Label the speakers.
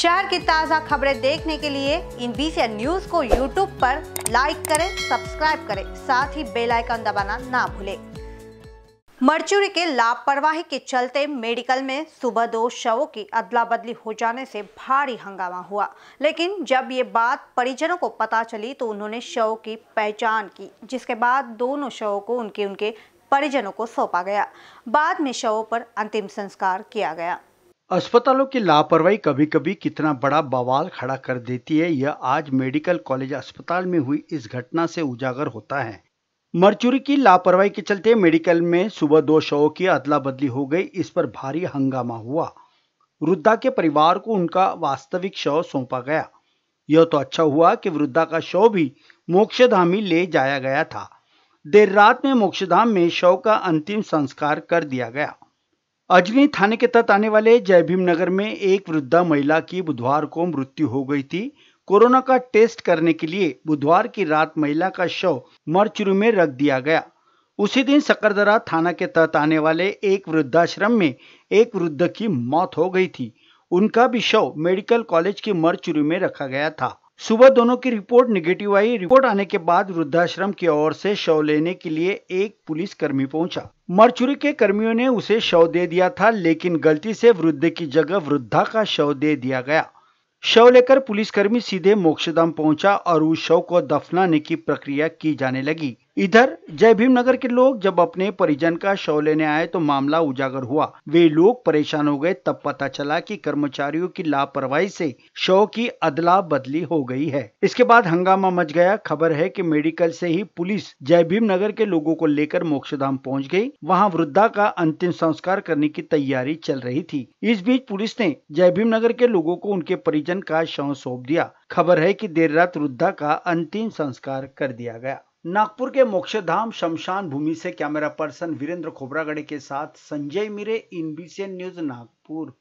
Speaker 1: शहर की ताज़ा खबरें देखने के लिए इन बीसी न्यूज को यूट्यूब पर लाइक करें सब्सक्राइब करें साथ ही बेल आइकन दबाना ना भूलें मर्चुरी के लापरवाही के चलते मेडिकल में सुबह दो शवों की अदला बदली हो जाने से भारी हंगामा हुआ लेकिन जब ये बात परिजनों को पता चली तो उन्होंने शवों की पहचान की जिसके बाद दोनों शवों को उनके उनके परिजनों को सौंपा गया बाद में शवों पर अंतिम संस्कार किया गया
Speaker 2: अस्पतालों की लापरवाही कभी कभी कितना बड़ा बवाल खड़ा कर देती है यह आज मेडिकल कॉलेज अस्पताल में हुई इस घटना से उजागर होता है मर्चुरी की लापरवाही के चलते मेडिकल में सुबह दो शवों की अदला बदली हो गई इस पर भारी हंगामा हुआ वृद्धा के परिवार को उनका वास्तविक शव सौंपा गया यह तो अच्छा हुआ कि वृद्धा का शव भी मोक्षधामी ले जाया गया था देर रात में मोक्षधाम में शव का अंतिम संस्कार कर दिया गया अजनी थाने के तहत आने वाले जय भीम नगर में एक वृद्धा महिला की बुधवार को मृत्यु हो गई थी कोरोना का टेस्ट करने के लिए बुधवार की रात महिला का शव मरचुरू में रख दिया गया उसी दिन सकरदरा थाना के तहत आने वाले एक वृद्धाश्रम में एक वृद्ध की मौत हो गई थी उनका भी शव मेडिकल कॉलेज के मरचुरी में रखा गया था सुबह दोनों की रिपोर्ट निगेटिव आई रिपोर्ट आने के बाद वृद्धाश्रम की ओर से शव लेने के लिए एक पुलिस कर्मी पहुंचा मरचुरी के कर्मियों ने उसे शव दे दिया था लेकिन गलती से वृद्ध की जगह वृद्धा का शव दे दिया गया शव लेकर पुलिसकर्मी सीधे मोक्षधाम पहुंचा और उस शव को दफनाने की प्रक्रिया की जाने लगी इधर जय भीम नगर के लोग जब अपने परिजन का शव लेने आए तो मामला उजागर हुआ वे लोग परेशान हो गए तब पता चला कि कर्मचारियों की लापरवाही से शव की अदला बदली हो गई है इसके बाद हंगामा मच गया खबर है कि मेडिकल से ही पुलिस जय भीम नगर के लोगों को लेकर मोक्षधाम पहुंच गई वहां वृद्धा का अंतिम संस्कार करने की तैयारी चल रही थी इस बीच पुलिस ने जय भीम नगर के लोगों को उनके परिजन का शव सौंप दिया खबर है की देर रात वृद्धा का अंतिम संस्कार कर दिया गया नागपुर के मोक्षधाम शमशान भूमि से कैमरा पर्सन वीरेंद्र खोबरागढ़ के साथ संजय मिरे इन न्यूज नागपुर